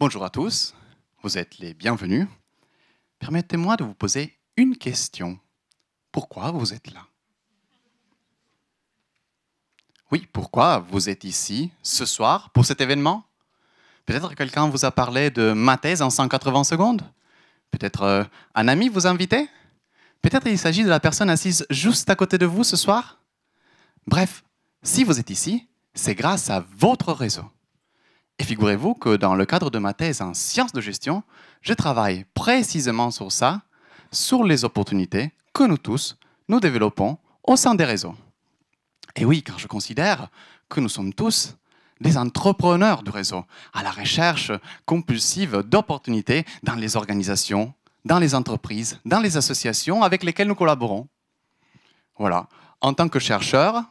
Bonjour à tous, vous êtes les bienvenus. Permettez-moi de vous poser une question. Pourquoi vous êtes là Oui, pourquoi vous êtes ici ce soir pour cet événement Peut-être quelqu'un vous a parlé de ma thèse en 180 secondes Peut-être euh, un ami vous a invité Peut-être il s'agit de la personne assise juste à côté de vous ce soir Bref, si vous êtes ici, c'est grâce à votre réseau. Et figurez-vous que dans le cadre de ma thèse en sciences de gestion, je travaille précisément sur ça, sur les opportunités que nous tous, nous développons au sein des réseaux. Et oui, car je considère que nous sommes tous des entrepreneurs du réseau, à la recherche compulsive d'opportunités dans les organisations, dans les entreprises, dans les associations avec lesquelles nous collaborons. Voilà. En tant que chercheur,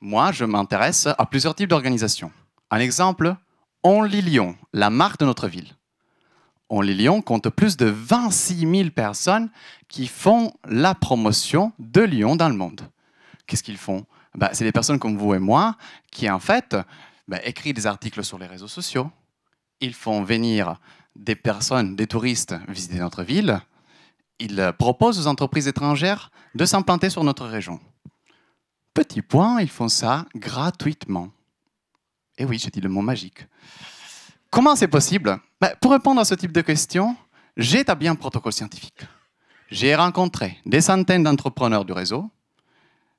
moi, je m'intéresse à plusieurs types d'organisations. Un exemple, Lyon, la marque de notre ville. On Lyon compte plus de 26 000 personnes qui font la promotion de Lyon dans le monde. Qu'est-ce qu'ils font bah, C'est des personnes comme vous et moi qui, en fait, bah, écrivent des articles sur les réseaux sociaux. Ils font venir des personnes, des touristes visiter notre ville. Ils proposent aux entreprises étrangères de s'implanter sur notre région. Petit point, ils font ça gratuitement. Eh oui, j'ai dit le mot magique. Comment c'est possible bah, Pour répondre à ce type de questions, j'ai établi un protocole scientifique. J'ai rencontré des centaines d'entrepreneurs du réseau,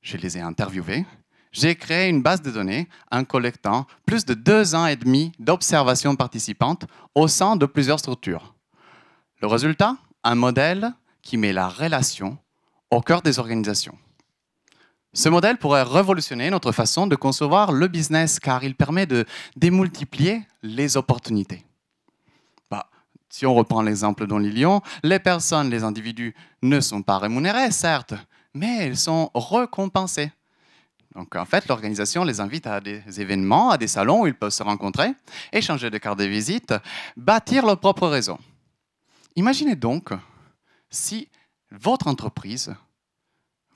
je les ai interviewés, j'ai créé une base de données en collectant plus de deux ans et demi d'observations participantes au sein de plusieurs structures. Le résultat Un modèle qui met la relation au cœur des organisations. Ce modèle pourrait révolutionner notre façon de concevoir le business car il permet de démultiplier les opportunités. Bah, si on reprend l'exemple dans Lyon, les personnes, les individus ne sont pas rémunérés, certes, mais ils sont récompensés. Donc en fait, l'organisation les invite à des événements, à des salons où ils peuvent se rencontrer, échanger des cartes de visite, bâtir leur propre réseau. Imaginez donc si votre entreprise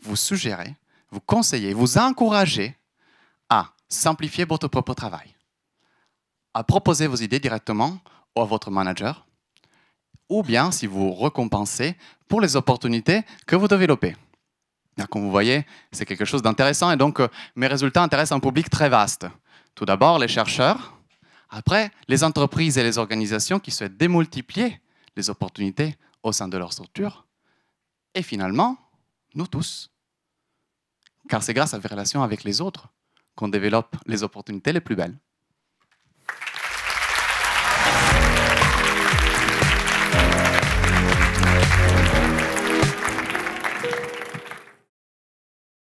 vous suggérait vous conseiller, vous encourager à simplifier votre propre travail, à proposer vos idées directement à votre manager, ou bien si vous récompensez pour les opportunités que vous développez. Comme vous voyez, c'est quelque chose d'intéressant et donc euh, mes résultats intéressent un public très vaste. Tout d'abord, les chercheurs, après, les entreprises et les organisations qui souhaitent démultiplier les opportunités au sein de leur structure, et finalement, nous tous car c'est grâce à vos relations avec les autres qu'on développe les opportunités les plus belles.